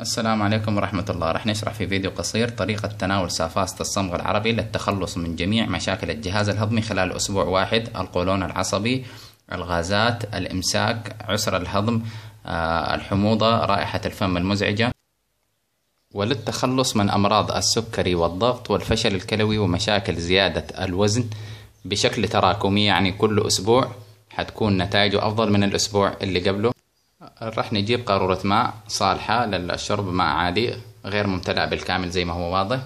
السلام عليكم ورحمة الله رح نشرح في فيديو قصير طريقة تناول سافاست الصمغ العربي للتخلص من جميع مشاكل الجهاز الهضمي خلال أسبوع واحد القولون العصبي الغازات الإمساك عسر الهضم آه، الحموضة رائحة الفم المزعجة وللتخلص من أمراض السكري والضغط والفشل الكلوي ومشاكل زيادة الوزن بشكل تراكمي يعني كل أسبوع حتكون نتائجه أفضل من الأسبوع اللي قبله راح نجيب قارورة ماء صالحة للشرب ماء عادي غير ممتلئة بالكامل زي ما هو واضح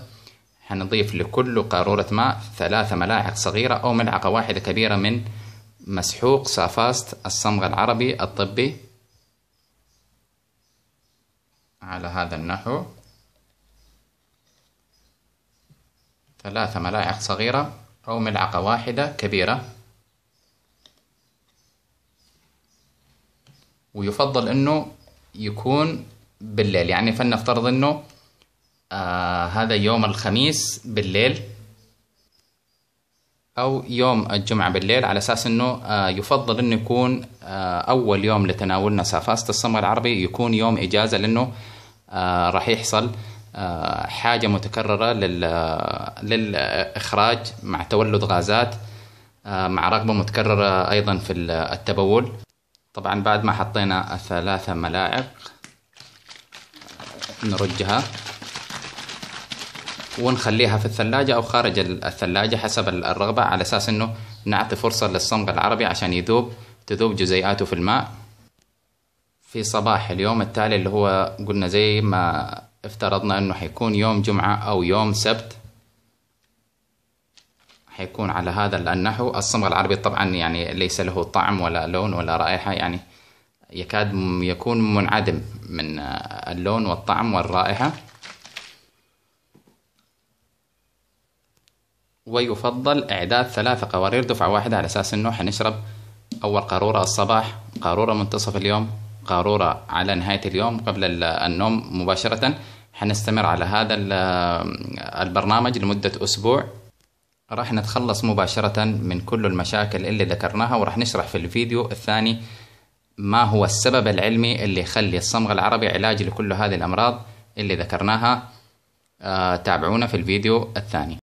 هنضيف لكل قارورة ماء ثلاثة ملاعق صغيرة أو ملعقة واحدة كبيرة من مسحوق سافاست الصمغ العربي الطبي على هذا النحو ثلاثة ملاعق صغيرة أو ملعقة واحدة كبيرة ويفضل انه يكون بالليل يعني فلنفترض انه آه هذا يوم الخميس بالليل أو يوم الجمعة بالليل على أساس أنه آه، يفضل أنه يكون آه، أول يوم لتناولنا سافاست الصمغ العربي يكون يوم إجازة لأنه آه، راح يحصل حاجة متكررة لل للإخراج مع تولد غازات مع رغبة متكررة أيضا في التبول طبعا بعد ما حطينا ثلاثة ملاعق نرجها ونخليها في الثلاجة أو خارج الثلاجة حسب الرغبة على أساس أنه نعطي فرصة للصمغ العربي عشان يذوب تذوب جزيئاته في الماء في صباح اليوم التالي اللي هو قلنا زي ما افترضنا أنه حيكون يوم جمعة أو يوم سبت حيكون على هذا النحو الصمغ العربي طبعا يعني ليس له طعم ولا لون ولا رائحة يعني يكاد يكون منعدم من اللون والطعم والرائحة ويفضل إعداد ثلاثة قوارير دفعة واحدة على أساس أنه حنشرب أول قارورة الصباح قارورة منتصف اليوم قارورة على نهاية اليوم قبل النوم مباشرة حنستمر على هذا البرنامج لمدة أسبوع راح نتخلص مباشرة من كل المشاكل اللي ذكرناها وراح نشرح في الفيديو الثاني ما هو السبب العلمي اللي يخلي الصمغ العربي علاج لكل هذه الأمراض اللي ذكرناها آه تابعونا في الفيديو الثاني